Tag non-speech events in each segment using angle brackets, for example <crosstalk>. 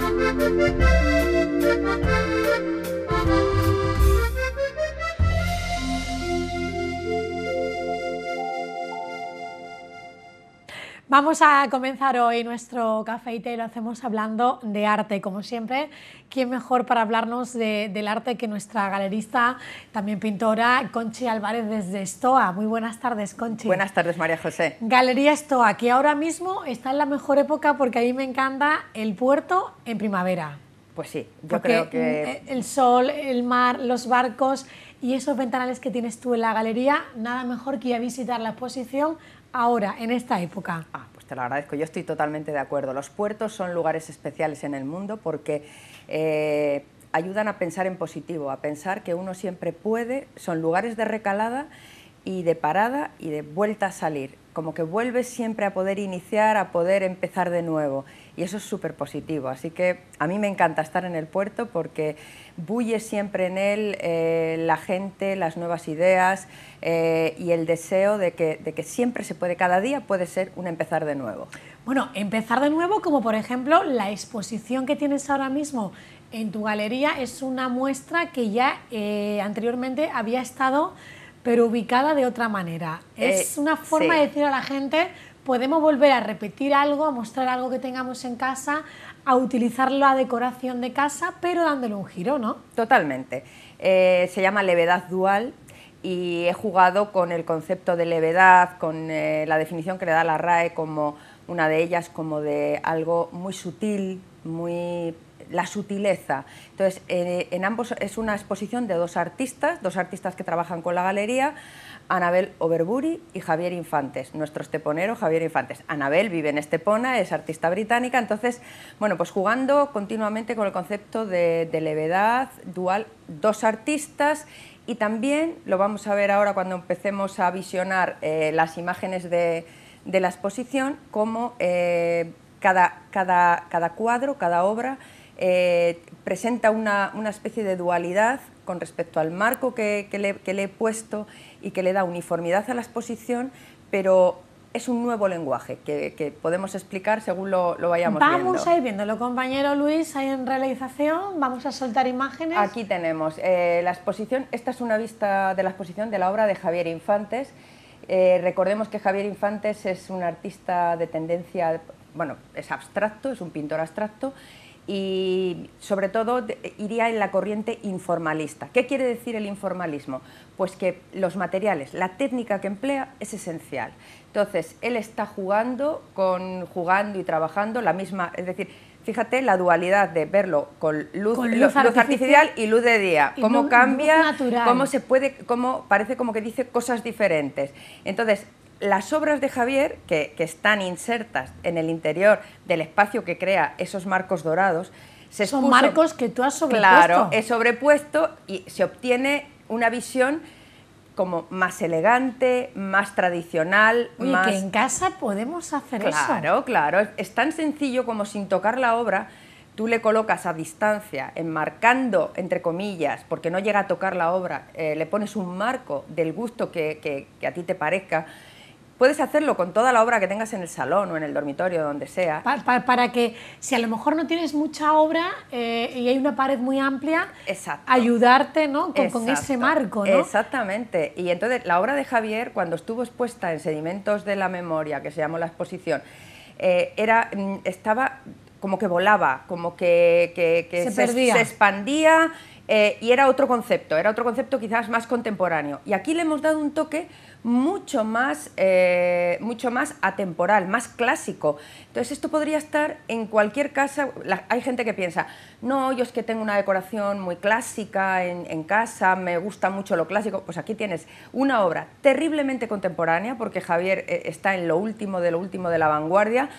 Thank you. Vamos a comenzar hoy nuestro café y lo hacemos hablando de arte. Como siempre, ¿quién mejor para hablarnos del arte que nuestra galerista, también pintora, Conchi Álvarez desde Estoa? Muy buenas tardes, Conchi. Buenas tardes, María José. Galería Estoa, que ahora mismo está en la mejor época porque a mí me encanta el puerto en primavera. Pues sí, yo creo que... El sol, el mar, los barcos y esos ventanales que tienes tú en la galería, nada mejor que ir a visitar la exposición ahora, en esta época? Ah, pues te lo agradezco, yo estoy totalmente de acuerdo. Los puertos son lugares especiales en el mundo porque... Eh, ayudan a pensar en positivo, a pensar que uno siempre puede, son lugares de recalada y de parada y de vuelta a salir, como que vuelves siempre a poder iniciar, a poder empezar de nuevo y eso es súper positivo. Así que a mí me encanta estar en el puerto porque bulle siempre en él eh, la gente, las nuevas ideas eh, y el deseo de que, siempre se puede, cada día puede ser un empezar de nuevo. Bueno, empezar de nuevo como por ejemplo la exposición que tienes ahora mismo en tu galería es una muestra que ya eh, anteriormente había estado pero ubicada de otra manera. Es una forma de decir a la gente, podemos volver a repetir algo, a mostrar algo que tengamos en casa, a utilizarlo a decoración de casa, pero dándole un giro, ¿no? Totalmente. Eh, se llama levedad dual y he jugado con el concepto de levedad, con eh, la definición que le da la RAE como una de ellas, como de algo muy sutil, muy la sutileza. Entonces, eh, en ambos es una exposición de dos artistas, dos artistas que trabajan con la galería, Anabel Overbury y Javier Infantes, nuestro esteponero Javier Infantes. Anabel vive en Estepona, es artista británica, entonces, bueno, pues jugando continuamente con el concepto de, levedad, dual, dos artistas y también, lo vamos a ver ahora cuando empecemos a visionar eh, las imágenes de, la exposición, cómo eh, cada, cada cuadro, cada obra eh, presenta una, especie de dualidad con respecto al marco que, le, he puesto y que le da uniformidad a la exposición, pero es un nuevo lenguaje que, podemos explicar según lo, lo vayamos viendo. Vamos a ir viéndolo, compañero Luis, ahí en realización, vamos a soltar imágenes. Aquí tenemos eh, la exposición, esta es una vista de la exposición de la obra de Javier Infantes. Eh, recordemos que Javier Infantes es un artista de tendencia, bueno, es abstracto, es un pintor abstracto, y sobre todo iría en la corriente informalista. ¿Qué quiere decir el informalismo? Pues que los materiales, la técnica que emplea es esencial. Entonces, él está jugando, con, jugando y trabajando la misma, es decir, fíjate la dualidad de verlo con luz, artificial, y luz de día, cómo cambia, cómo se puede, cómo parece como que dice cosas diferentes. Entonces, las obras de Javier, que, están insertas en el interior del espacio que crea esos marcos dorados, se son marcos que tú has sobrepuesto. Claro, es sobrepuesto y se obtiene una visión como más elegante, más tradicional, y que en casa podemos hacer claro, eso. Claro, claro. Es tan sencillo como sin tocar la obra, tú le colocas a distancia, enmarcando, entre comillas, porque no llega a tocar la obra, eh, le pones un marco del gusto que a ti te parezca, puedes hacerlo con toda la obra que tengas en el salón o en el dormitorio, donde sea. para que si a lo mejor no tienes mucha obra eh, y hay una pared muy amplia, ayudarte ¿no? con, ese marco. Exactamente. Y entonces la obra de Javier, cuando estuvo expuesta en Sedimentos de la Memoria, que se llamó la exposición, eh, era, mm, estaba como que volaba, como que, se, expandía eh, y era otro concepto, era otro concepto quizás más contemporáneo. Y aquí le hemos dado un toque mucho más, eh, mucho más atemporal, más clásico. Entonces esto podría estar en cualquier casa. hay gente que piensa, no, yo es que tengo una decoración muy clásica en, casa, me gusta mucho lo clásico. Pues aquí tienes una obra terriblemente contemporánea, porque Javier eh, está en lo último de lo último de la vanguardia,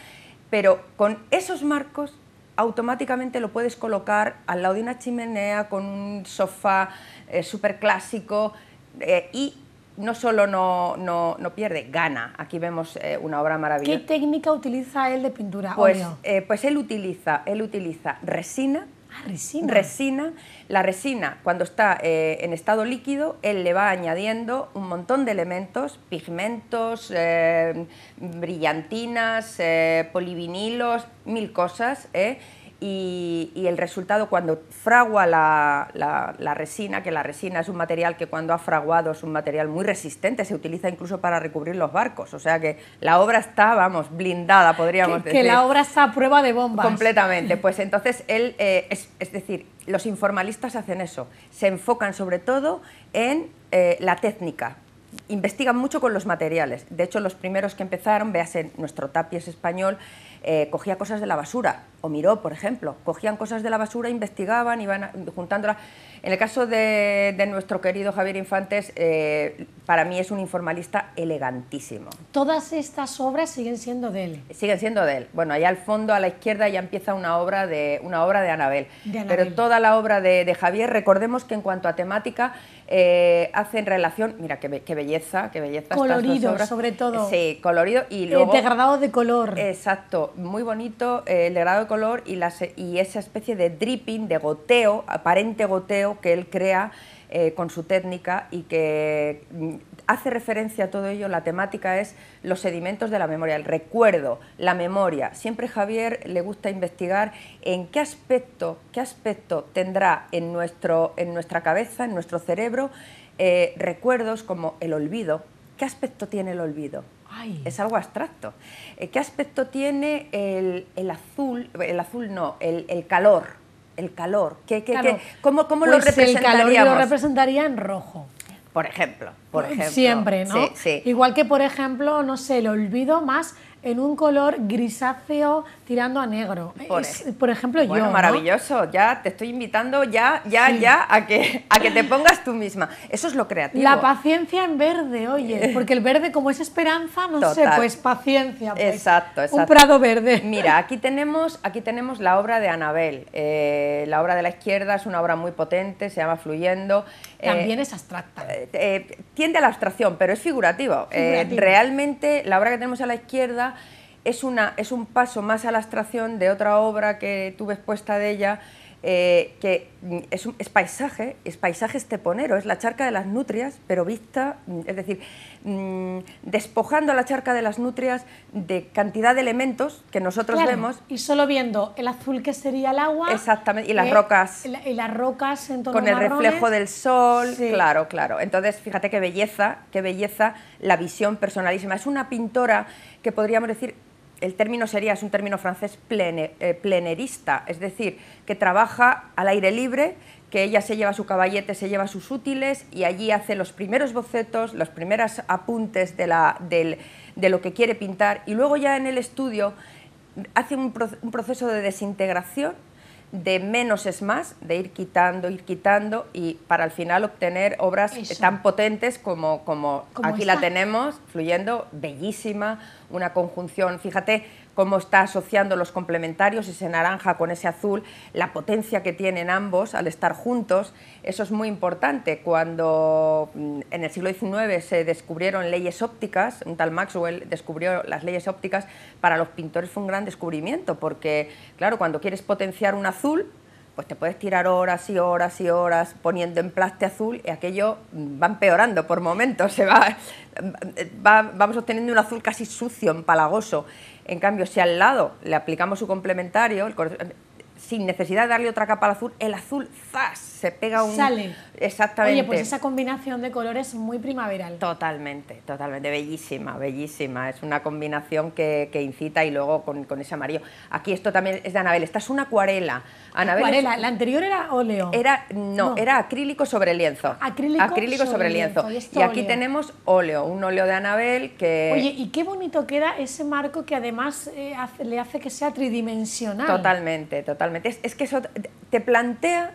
pero con esos marcos automáticamente lo puedes colocar al lado de una chimenea con un sofá eh, súper clásico eh, y no solo no, no, no, pierde, gana. Aquí vemos eh, una obra maravillosa. ¿Qué técnica utiliza él de pintura? Pues, pues él, utiliza, él utiliza resina, Ah, ah, resina. La resina, cuando está eh, en estado líquido, él le va añadiendo un montón de elementos, pigmentos, eh, brillantinas, eh, polivinilos, mil cosas, y, el resultado cuando fragua la, la, resina, que la resina es un material que cuando ha fraguado es un material muy resistente, se utiliza incluso para recubrir los barcos, o sea que la obra está, vamos, blindada, podríamos decir. Que la obra está a prueba de bombas. Completamente, <laughs> pues entonces él, eh, es, decir, los informalistas hacen eso, se enfocan sobre todo en eh, la técnica, investigan mucho con los materiales. De hecho, los primeros que empezaron, véase nuestro tapies español, eh, cogía cosas de la basura, o miró, por ejemplo, cogían cosas de la basura, investigaban, iban juntándolas. En el caso de, nuestro querido Javier Infantes, eh, para mí es un informalista elegantísimo. Todas estas obras siguen siendo de él. Siguen siendo de él. Bueno, allá al fondo, a la izquierda, ya empieza una obra de, una obra de Anabel. Pero toda la obra de, Javier, recordemos que en cuanto a temática, eh, hacen relación, mira, qué, belleza, qué belleza. Colorido, sobre todo. Sí, colorido y luego... degradado de color. Exacto muy bonito, eh, el grado de color y, esa especie de dripping, de goteo, aparente goteo que él crea eh, con su técnica y que mm, hace referencia a todo ello, la temática es los sedimentos de la memoria, el recuerdo, la memoria. Siempre Javier le gusta investigar en qué aspecto, qué aspecto tendrá en, nuestra cabeza, en nuestro cerebro, eh, recuerdos como el olvido. ¿Qué aspecto tiene el olvido? Es algo abstracto. Eh, ¿Qué aspecto tiene el, azul, el azul no, el, calor? El calor. ¿Qué, cómo, lo representaríamos? El calor lo representaría en rojo. Por ejemplo, por Siempre, ¿no? sí. Igual que, por ejemplo, no sé, el olvido más en un color grisáceo tirando a negro. Por, ejemplo yo. bueno, maravilloso. Ya te estoy invitando ya, ya, ya a que, a que te pongas tú misma. Eso es lo creativo. La paciencia en verde, oye, eh. porque el verde como es esperanza, no sé, pues paciencia. Exacto, pues, exacto. Un prado verde. Mira, aquí tenemos, aquí tenemos la obra de Anabel. Eh, la obra de la izquierda es una obra muy potente, se llama Fluyendo. También eh, es abstracta. Eh, eh, tiende a la abstracción, pero es figurativa... realmente la obra que tenemos a la izquierda es, una, es un paso más a la abstracción de otra obra que tuve expuesta de ella, eh, que es, paisaje, es paisaje esteponero, es la charca de las nutrias, pero vista, mm, es decir, mm, despojando la charca de las nutrias de cantidad de elementos que nosotros vemos. Y solo viendo el azul que sería el agua. Exactamente, y las eh, rocas. y las rocas Con el reflejo del sol, claro, claro. Entonces, fíjate qué belleza, qué belleza la visión personalísima. Es una pintora que podríamos decir el término sería, es un término francés eh, plenerista, es decir, que trabaja al aire libre, que ella se lleva su caballete, se lleva sus útiles y allí hace los primeros bocetos, los primeros apuntes de, lo que quiere pintar y luego ya en el estudio hace un, un proceso de desintegración de menos es más, de ir quitando, ir quitando y para al final obtener obras tan potentes como, como aquí la tenemos, fluyendo, bellísima, una conjunción, fíjate, cómo está asociando los complementarios, ese naranja con ese azul, la potencia que tienen ambos al estar juntos. Eso es muy importante. Cuando mm, en el siglo XIX se descubrieron leyes ópticas, un tal Maxwell descubrió las leyes ópticas, para los pintores fue un gran descubrimiento, porque claro, cuando quieres potenciar un azul, pues te puedes tirar horas y horas y horas poniendo en plaste azul y aquello mm, va empeorando por momentos, se <laughs> vamos obteniendo un azul casi sucio, empalagoso. En cambio, si al lado le aplicamos su complementario, sin necesidad de darle otra capa al azul, el azul ¡zas! se pega un, Sale. Exactamente. Oye, pues esa combinación de colores muy primaveral. Totalmente, totalmente, bellísima, bellísima. Es una combinación que, incita y luego con, ese amarillo. Aquí esto también es de Anabel, esta es una acuarela. acuarela, la anterior era óleo. Era, no, era acrílico sobre lienzo. Acrílico, sobre, lienzo. Y, aquí tenemos óleo, un óleo de Anabel que... Oye, y qué bonito queda ese marco que además eh, le hace que sea tridimensional. Totalmente, totalmente. es que eso te plantea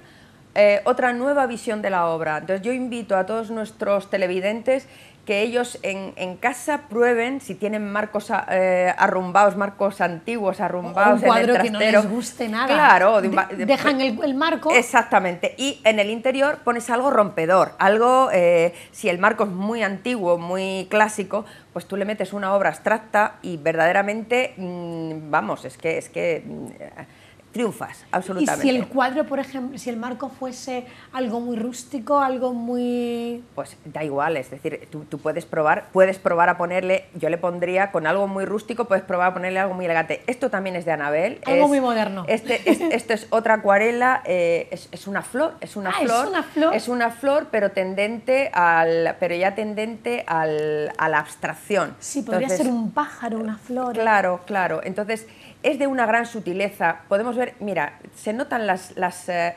eh, otra nueva visión de la obra. Entonces yo invito a todos nuestros televidentes que ellos en, casa prueben si tienen marcos eh, arrumbados, marcos antiguos arrumbados un cuadro en el trastero. que no les guste nada. Claro. dejan el, marco. Exactamente. Y en el interior pones algo rompedor, algo, eh, si el marco es muy antiguo, muy clásico, pues tú le metes una obra abstracta y verdaderamente, mm, vamos, es que... Es que mm, triunfas, absolutamente. Y si el cuadro, por ejemplo, si el marco fuese algo muy rústico, algo muy... Pues da igual, es decir, tú, puedes probar, puedes probar a ponerle, yo le pondría con algo muy rústico, puedes probar a ponerle algo muy elegante. Esto también es de Anabel. Algo muy moderno. Este, esto es otra acuarela, eh, es, una flor, es una ah, flor. Es una flor. Es una flor, pero tendente al, pero ya tendente al, a la abstracción. Sí, podría ser un pájaro, una flor. Claro, claro. Entonces, es de una gran sutileza. Podemos ver, mira, se notan las... las, eh,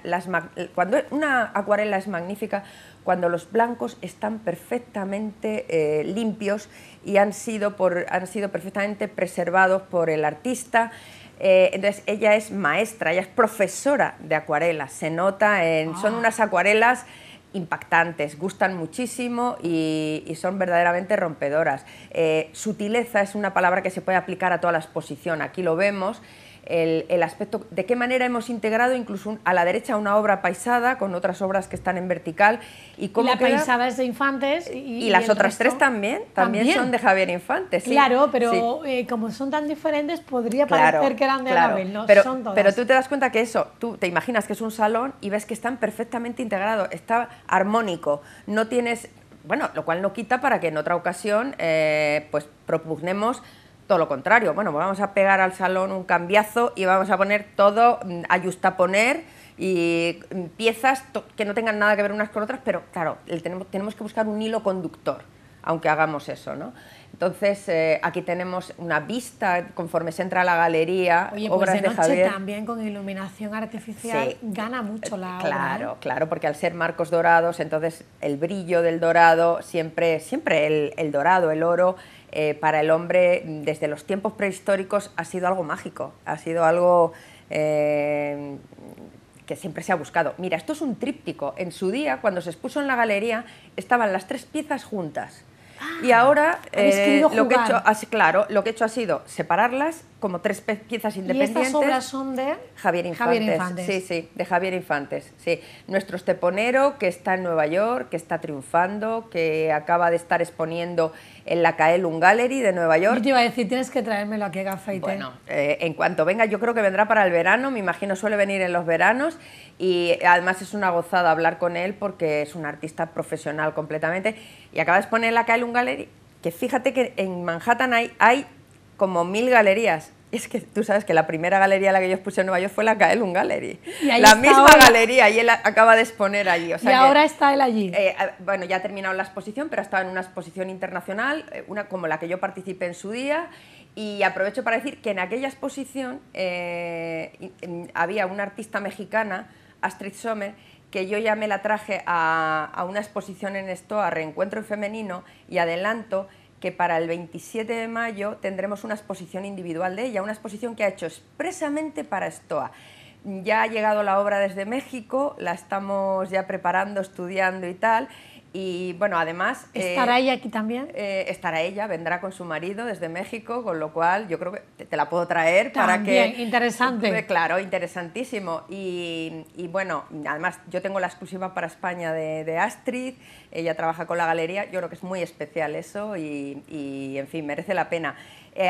cuando una acuarela es magnífica, cuando los blancos están perfectamente eh, limpios y han sido, por, han sido perfectamente preservados por el artista. Eh, entonces ella es maestra, ella es profesora de acuarelas, se nota Son ah. unas acuarelas impactantes, gustan muchísimo y, son verdaderamente rompedoras. Eh, sutileza es una palabra que se puede aplicar a toda la exposición, aquí lo vemos el, aspecto de qué manera hemos integrado incluso a la derecha una obra paisada con otras obras que están en vertical y cómo la paisada es de Infantes y, las otras tres también, también, son de Javier Infantes. claro pero eh, como son tan diferentes podría parecer que eran de claro, no pero, son pero tú te das cuenta que eso tú te imaginas que es un salón y ves que están perfectamente integrados está armónico no tienes bueno, lo cual no quita para que en otra ocasión eh, pues propugnemos todo lo contrario, bueno, pues vamos a pegar al salón un cambiazo y vamos a poner todo, mm, a justaponer y mm, piezas que no tengan nada que ver unas con otras, pero claro, tenemos, tenemos que buscar un hilo conductor, aunque hagamos eso, ¿no? Entonces, eh, aquí tenemos una vista conforme se entra a la galería. Oye, pues de, noche también con iluminación artificial gana mucho la Claro, claro, porque al ser marcos dorados, entonces el brillo del dorado, siempre, siempre el, dorado, el oro, eh, para el hombre desde los tiempos prehistóricos ha sido algo mágico, ha sido algo eh, que siempre se ha buscado. Mira, esto es un tríptico. En su día, cuando se expuso en la galería, estaban las tres piezas juntas y ahora ah, eh, lo que hecho, claro, lo que he hecho ha sido separarlas como tres piezas independientes. ¿Y estas obras son de Javier Infantes, Sí, sí, de Javier Infantes. Sí, nuestro esteponero que está en Nueva York, que está triunfando, que acaba de estar exponiendo en la Caelum Gallery de Nueva York. Yo te iba a decir, tienes que traérmelo aquí a Gafa Bueno, eh, en cuanto venga, yo creo que vendrá para el verano, me imagino suele venir en los veranos y además es una gozada hablar con él porque es un artista profesional completamente y acaba de exponer en la Caelum Gallery que fíjate que en Manhattan hay como mil galerías. es que tú sabes que la primera galería a la que yo expuse en Nueva York fue la Kaelun Gallery. La misma galería, y él acaba de exponer allí. O sea y ahora está él allí. Eh, bueno, ya ha terminado la exposición, pero estaba en una exposición internacional, eh, una como la que yo participé en su día. Y aprovecho para decir que en aquella exposición eh, había una artista mexicana, Astrid Sommer, que yo ya me la traje a una exposición en esto, a Reencuentro Femenino, y adelanto que para el 27 de mayo tendremos una exposición individual de ella, una exposición que ha hecho expresamente para Estoa. Ya ha llegado la obra desde México, la estamos ya preparando, estudiando y tal, y bueno, además... ¿Estará eh, ella aquí también? Eh, estará ella, vendrá con su marido desde México, con lo cual yo creo que te, la puedo traer para que... interesante. Eh, claro, interesantísimo. Y, y, bueno, además yo tengo la exclusiva para España de, de, Astrid, ella trabaja con la galería, yo creo que es muy especial eso y, y en fin, merece la pena.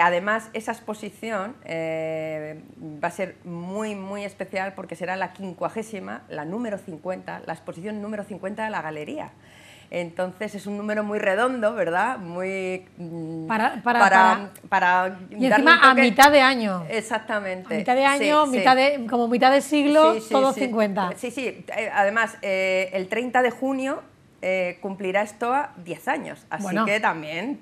además, esa exposición va a ser muy, muy especial porque será la quincuagésima, la número 50, la exposición número 50 de la galería. Entonces es un número muy redondo, ¿verdad? Muy. Mm, para. para, para, y encima a mitad de año. Exactamente. A mitad de año, mitad De, como mitad de siglo, todos 50. Sí, sí. Eh, además, eh, el 30 de junio eh, cumplirá esto a 10 años. Así que también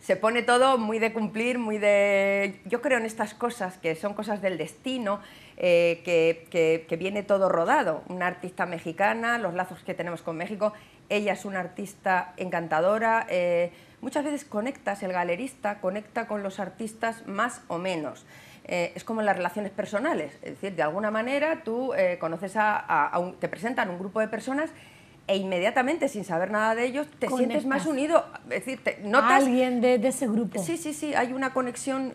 se pone todo muy de cumplir, muy de... Yo creo en estas cosas, que son cosas del destino eh, que, viene todo rodado. Una artista mexicana, los lazos que tenemos con México, ella es una artista encantadora. Eh, muchas veces conectas, el galerista conecta con los artistas más o menos. Eh, es como las relaciones personales, es decir, de alguna manera tú conoces a, a, te presentan un grupo de personas e inmediatamente, sin saber nada de ellos, te sientes más unido. Es decir, te notas... alguien de, ese grupo. Sí, sí, sí, hay una conexión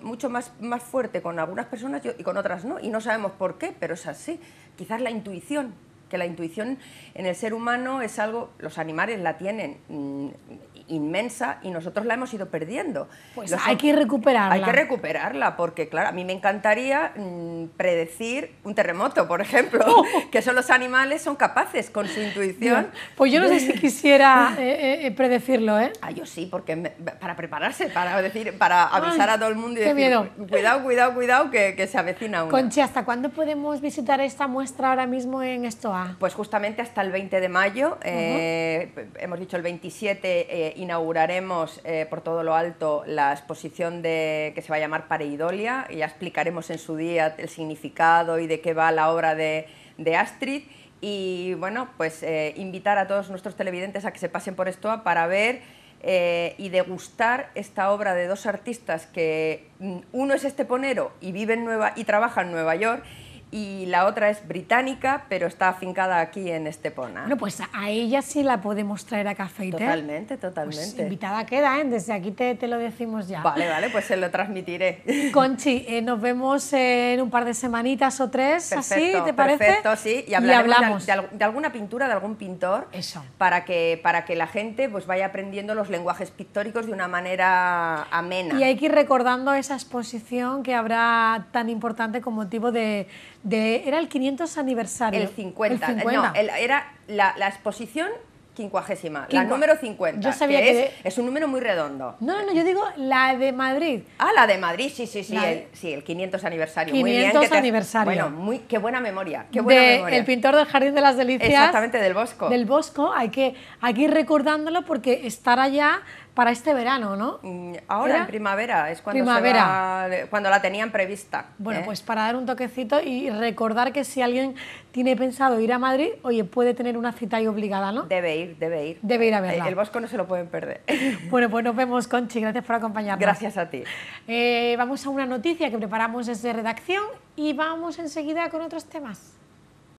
mm, mucho más, más fuerte con algunas personas y con otras no, y no sabemos por qué, pero es así. Quizás la intuición, que la intuición en el ser humano es algo, los animales la tienen, mm, inmensa y nosotros la hemos ido perdiendo. Pues hay que recuperarla. Hay que recuperarla, porque claro, a mí me encantaría mm, predecir un terremoto, por ejemplo, oh. <laughs> que son los animales son capaces con su intuición. Pues yo no sé si quisiera <laughs> eh, eh, eh, predecirlo, ¿eh? Ah, yo sí, porque para prepararse, para decir, para avisar a todo el mundo y decir, cuidado, cuidado, cuidado, que, se avecina uno. Conchi, ¿hasta cuándo podemos visitar esta muestra ahora mismo en Estoa? Pues justamente hasta el 20 de mayo, hemos dicho el 27 inauguraremos eh, por todo lo alto la exposición de, que se va a llamar Pareidolia, y ya explicaremos en su día el significado y de qué va la obra de, Astrid. Y bueno, pues eh, invitar a todos nuestros televidentes a que se pasen por esto para ver eh, y degustar esta obra de dos artistas que mm, uno es esteponero y vive en Nueva y trabaja en Nueva York y la otra es británica, pero está afincada aquí en Estepona. Bueno, pues a ella sí la podemos traer a Café Totalmente, totalmente. Pues invitada queda, ¿eh? desde aquí te, lo decimos ya. Vale, vale, pues se lo transmitiré. <laughs> Conchi, eh, nos vemos en un par de semanitas o tres, así, ¿te parece? Perfecto, sí, y, hablamos. De, alguna pintura, de algún pintor, Eso. Para, que, para que la gente pues, vaya aprendiendo los lenguajes pictóricos de una manera amena. Y hay que ir recordando esa exposición que habrá tan importante con motivo de era el 500 aniversario. El 50. No, era la, exposición quincuagésima, la número 50. Yo sabía que, es, un número muy redondo. No, no, yo digo la de Madrid. Ah, la de Madrid, sí, sí, sí, el, sí, el 500 aniversario. 500 aniversario. Bueno, muy, qué buena memoria, qué buena memoria. El pintor del Jardín de las Delicias. Exactamente, del Bosco. Del Bosco, hay que, hay que ir recordándolo porque estar allá para este verano, ¿no? Mm, ahora, en primavera, es cuando, la tenían prevista. Bueno, ¿eh? pues para dar un toquecito y recordar que si alguien tiene pensado ir a Madrid, oye, puede tener una cita ahí obligada, ¿no? Debe ir, debe ir. Debe ir a verla. Eh, el Bosco no se lo pueden perder. <laughs> Bueno, pues nos vemos, Conchi, gracias por acompañarnos. Gracias a ti. Eh, vamos a una noticia que preparamos desde redacción y vamos enseguida con otros temas.